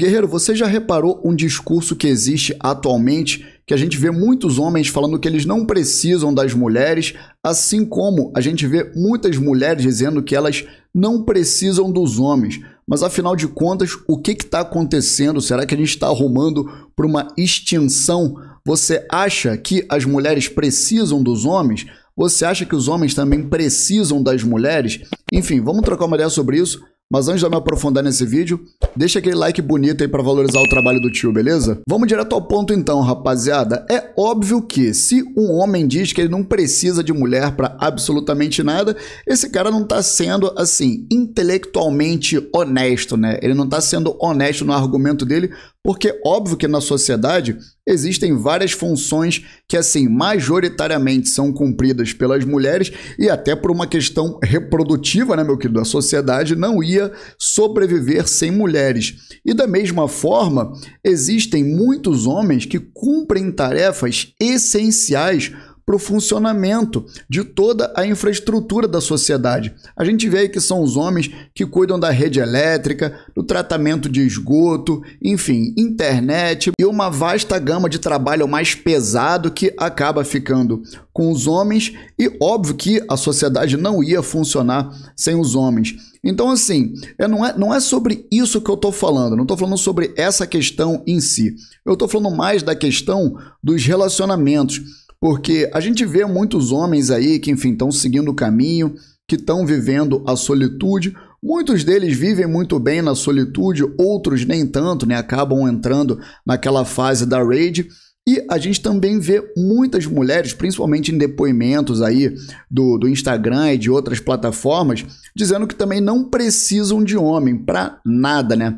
Guerreiro, você já reparou um discurso que existe atualmente que a gente vê muitos homens falando que eles não precisam das mulheres, assim como a gente vê muitas mulheres dizendo que elas não precisam dos homens. Mas afinal de contas, o que está acontecendo? Será que a gente está arrumando para uma extinção? Você acha que as mulheres precisam dos homens? Você acha que os homens também precisam das mulheres? Enfim, vamos trocar uma ideia sobre isso. Mas antes de eu me aprofundar nesse vídeo, deixa aquele like bonito aí para valorizar o trabalho do tio, beleza? Vamos direto ao ponto então, rapaziada. É óbvio que se um homem diz que ele não precisa de mulher para absolutamente nada, esse cara não tá sendo assim intelectualmente honesto, né? Ele não tá sendo honesto no argumento dele, porque óbvio que na sociedade existem várias funções que assim majoritariamente são cumpridas pelas mulheres e até por uma questão reprodutiva, né, meu querido, a sociedade não ia sobreviver sem mulheres. E da mesma forma, existem muitos homens que cumprem tarefas essenciais para o funcionamento de toda a infraestrutura da sociedade. A gente vê aí que são os homens que cuidam da rede elétrica, do tratamento de esgoto, enfim, internet e uma vasta gama de trabalho mais pesado que acaba ficando com os homens e óbvio que a sociedade não ia funcionar sem os homens. Então, assim, é, não é, não é sobre isso que eu estou falando, não estou falando sobre essa questão em si. Eu estou falando mais da questão dos relacionamentos. Porque a gente vê muitos homens aí que, enfim, estão seguindo o caminho, que estão vivendo a solitude. Muitos deles vivem muito bem na solitude, outros nem tanto, né? Acabam entrando naquela fase da rage. E a gente também vê muitas mulheres, principalmente em depoimentos aí do, do Instagram e de outras plataformas, dizendo que também não precisam de homem para nada, né?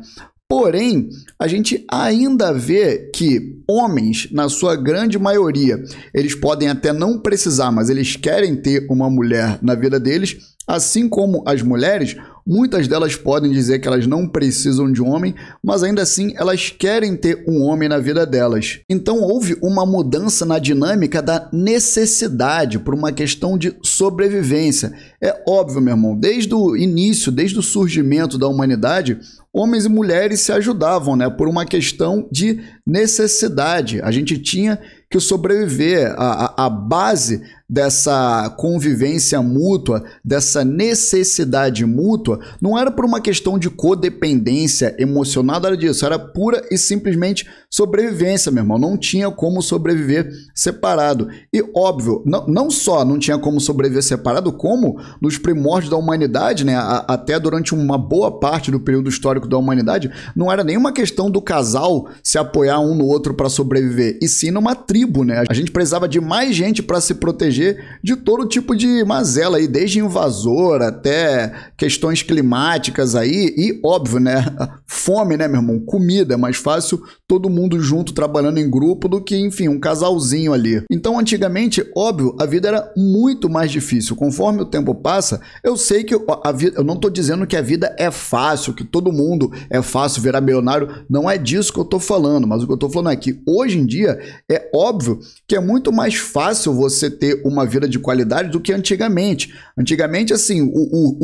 Porém, a gente ainda vê que homens, na sua grande maioria, eles podem até não precisar, mas eles querem ter uma mulher na vida deles, assim como as mulheres, Muitas delas podem dizer que elas não precisam de um homem, mas ainda assim elas querem ter um homem na vida delas. Então houve uma mudança na dinâmica da necessidade por uma questão de sobrevivência. É óbvio, meu irmão, desde o início, desde o surgimento da humanidade, homens e mulheres se ajudavam, né? Por uma questão de necessidade. A gente tinha que sobreviver. A, a, a, base dessa convivência mútua, dessa necessidade mútua, não era por uma questão de codependência emocional, era disso, era pura e simplesmente sobrevivência, meu irmão. Não tinha como sobreviver separado. E óbvio, não, não só não tinha como sobreviver separado, como nos primórdios da humanidade, né, a, até durante uma boa parte do período histórico da humanidade, não era nenhuma questão do casal se apoiar um no outro para sobreviver, e sim numa tribo, né? A gente precisava de mais gente para se proteger proteger de todo tipo de mazela aí, desde invasor até questões climáticas aí e óbvio, né, fome, né, meu irmão, comida, é mais fácil todo mundo junto trabalhando em grupo do que, enfim, um casalzinho ali. Então, antigamente, óbvio, a vida era muito mais difícil. Conforme o tempo passa, eu sei que a vida, eu não tô dizendo que a vida é fácil, que todo mundo é fácil virar milionário, não é disso que eu tô falando, mas o que eu tô falando é que hoje em dia é óbvio que é muito mais fácil você ter uma uma vida de qualidade do que antigamente. Antigamente, assim, o,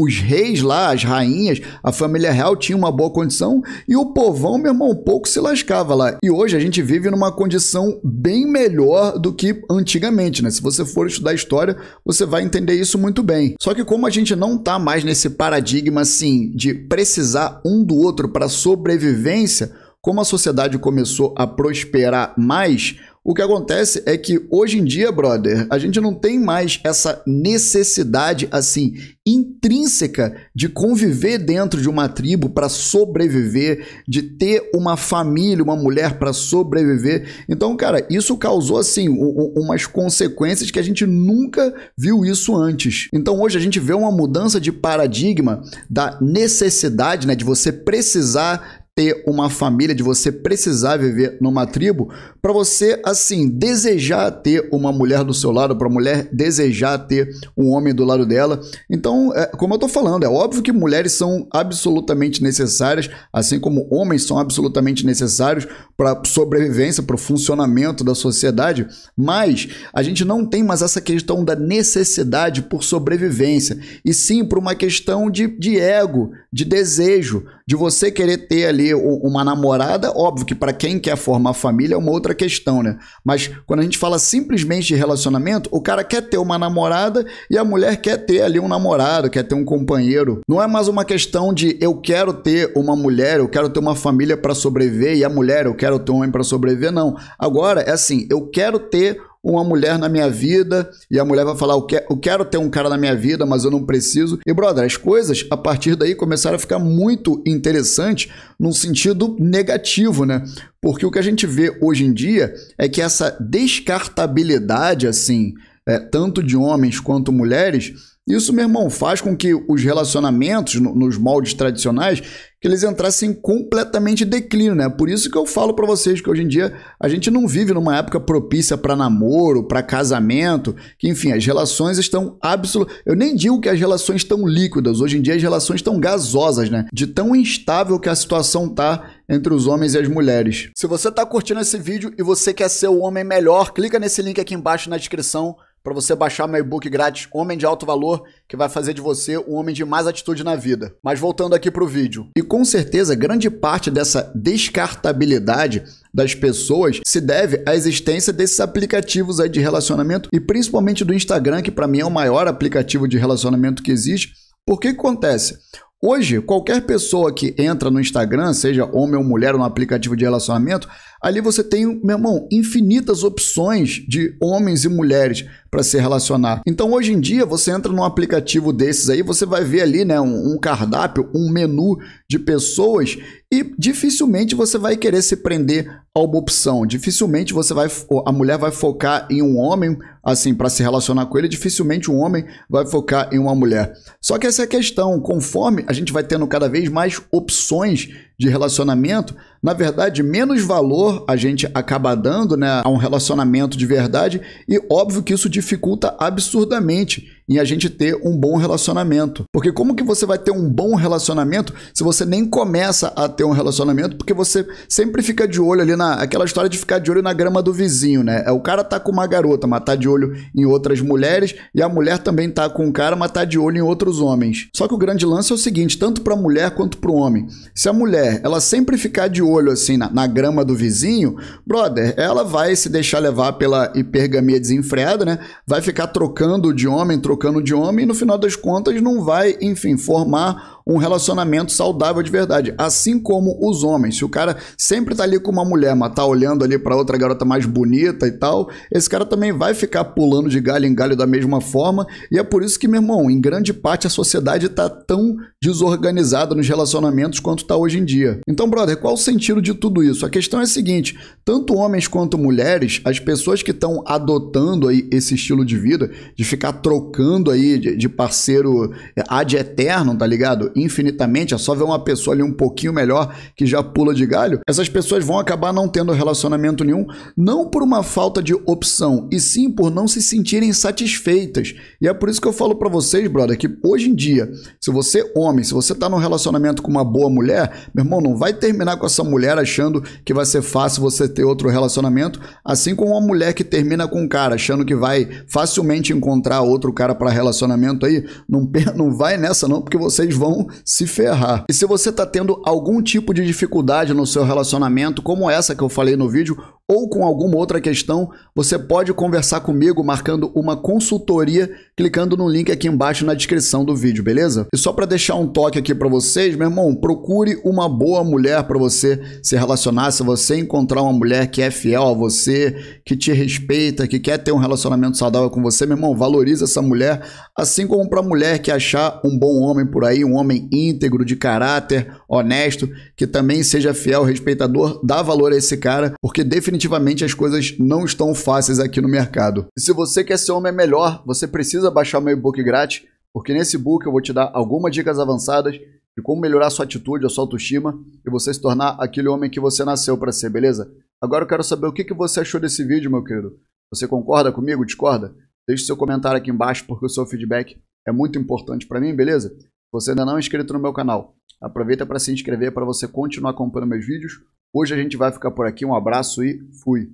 o, os reis lá, as rainhas, a família real tinha uma boa condição e o povão, meu irmão, um pouco se lascava lá. E hoje a gente vive numa condição bem melhor do que antigamente, né? Se você for estudar história, você vai entender isso muito bem. Só que como a gente não tá mais nesse paradigma, assim, de precisar um do outro para sobrevivência, como a sociedade começou a prosperar mais, o que acontece é que hoje em dia, brother, a gente não tem mais essa necessidade assim intrínseca de conviver dentro de uma tribo para sobreviver, de ter uma família, uma mulher para sobreviver. Então, cara, isso causou assim umas consequências que a gente nunca viu isso antes. Então, hoje a gente vê uma mudança de paradigma da necessidade, né, de você precisar ter uma família, de você precisar viver numa tribo, para você, assim, desejar ter uma mulher do seu lado, para mulher desejar ter um homem do lado dela. Então, é, como eu estou falando, é óbvio que mulheres são absolutamente necessárias, assim como homens são absolutamente necessários para sobrevivência, para o funcionamento da sociedade, mas a gente não tem mais essa questão da necessidade por sobrevivência, e sim por uma questão de, de ego, de desejo, de você querer ter ali ter uma namorada, óbvio que para quem quer formar família é uma outra questão, né? Mas quando a gente fala simplesmente de relacionamento, o cara quer ter uma namorada e a mulher quer ter ali um namorado, quer ter um companheiro. Não é mais uma questão de eu quero ter uma mulher, eu quero ter uma família para sobreviver e a mulher eu quero ter um homem para sobreviver, não. Agora é assim, eu quero ter uma mulher na minha vida e a mulher vai falar: eu, que, eu quero ter um cara na minha vida, mas eu não preciso. E, brother, as coisas a partir daí começaram a ficar muito interessantes num sentido negativo, né? Porque o que a gente vê hoje em dia é que essa descartabilidade, assim, é, tanto de homens quanto mulheres isso, meu irmão, faz com que os relacionamentos no, nos moldes tradicionais que eles entrassem completamente em declínio, né? Por isso que eu falo para vocês que hoje em dia a gente não vive numa época propícia para namoro, para casamento, que enfim, as relações estão absolut... Eu nem digo que as relações estão líquidas, hoje em dia as relações estão gasosas, né? De tão instável que a situação tá entre os homens e as mulheres. Se você tá curtindo esse vídeo e você quer ser o homem melhor, clica nesse link aqui embaixo na descrição para você baixar meu e-book grátis Homem de Alto Valor, que vai fazer de você um homem de mais atitude na vida. Mas voltando aqui para o vídeo. E com certeza, grande parte dessa descartabilidade das pessoas se deve à existência desses aplicativos aí de relacionamento e principalmente do Instagram, que para mim é o maior aplicativo de relacionamento que existe. Por que, que acontece? Hoje, qualquer pessoa que entra no Instagram, seja homem ou mulher, no aplicativo de relacionamento, Ali você tem, meu irmão, infinitas opções de homens e mulheres para se relacionar. Então hoje em dia você entra num aplicativo desses aí, você vai ver ali, né, um, um cardápio, um menu de pessoas e dificilmente você vai querer se prender a uma opção. Dificilmente você vai a mulher vai focar em um homem assim para se relacionar com ele, dificilmente um homem vai focar em uma mulher. Só que essa é a questão, conforme a gente vai tendo cada vez mais opções de relacionamento, na verdade, menos valor a gente acaba dando né, a um relacionamento de verdade, e óbvio que isso dificulta absurdamente em a gente ter um bom relacionamento. Porque como que você vai ter um bom relacionamento se você nem começa a ter um relacionamento, porque você sempre fica de olho ali na aquela história de ficar de olho na grama do vizinho, né? É o cara tá com uma garota, mas tá de olho em outras mulheres, e a mulher também tá com um cara, mas tá de olho em outros homens. Só que o grande lance é o seguinte, tanto para a mulher quanto para o homem. Se a mulher, ela sempre ficar de olho assim na, na grama do vizinho, brother, ela vai se deixar levar pela hipergamia desenfreada, né? Vai ficar trocando de homem, trocando trocando de homem e no final das contas não vai, enfim, formar um relacionamento saudável de verdade. Assim como os homens. Se o cara sempre tá ali com uma mulher, mas tá olhando ali para outra garota mais bonita e tal, esse cara também vai ficar pulando de galho em galho da mesma forma. E é por isso que, meu irmão, em grande parte a sociedade tá tão desorganizada nos relacionamentos quanto tá hoje em dia. Então, brother, qual o sentido de tudo isso? A questão é a seguinte: tanto homens quanto mulheres, as pessoas que estão adotando aí esse estilo de vida, de ficar trocando aí de, de parceiro ad eterno, tá ligado? infinitamente, é só ver uma pessoa ali um pouquinho melhor que já pula de galho, essas pessoas vão acabar não tendo relacionamento nenhum, não por uma falta de opção, e sim por não se sentirem satisfeitas. E é por isso que eu falo para vocês, brother, que hoje em dia, se você homem, se você tá num relacionamento com uma boa mulher, meu irmão, não vai terminar com essa mulher achando que vai ser fácil você ter outro relacionamento, assim como uma mulher que termina com um cara achando que vai facilmente encontrar outro cara para relacionamento aí, não, não vai nessa não, porque vocês vão se ferrar. E se você está tendo algum tipo de dificuldade no seu relacionamento, como essa que eu falei no vídeo, ou com alguma outra questão, você pode conversar comigo marcando uma consultoria, clicando no link aqui embaixo na descrição do vídeo, beleza? E só para deixar um toque aqui para vocês, meu irmão, procure uma boa mulher para você se relacionar, se você encontrar uma mulher que é fiel a você, que te respeita, que quer ter um relacionamento saudável com você, meu irmão, valorize essa mulher, assim como para mulher que achar um bom homem por aí, um homem íntegro, de caráter, honesto, que também seja fiel, respeitador, dá valor a esse cara, porque definitivamente definitivamente as coisas não estão fáceis aqui no mercado. E se você quer ser homem melhor, você precisa baixar meu e-book grátis, porque nesse book eu vou te dar algumas dicas avançadas de como melhorar sua atitude, a sua autoestima e você se tornar aquele homem que você nasceu para ser, beleza? Agora eu quero saber o que, que você achou desse vídeo, meu querido. Você concorda comigo? Discorda? Deixe seu comentário aqui embaixo, porque o seu feedback é muito importante para mim, beleza? Se você ainda não é inscrito no meu canal, aproveita para se inscrever para você continuar acompanhando meus vídeos Hoje a gente vai ficar por aqui. Um abraço e fui.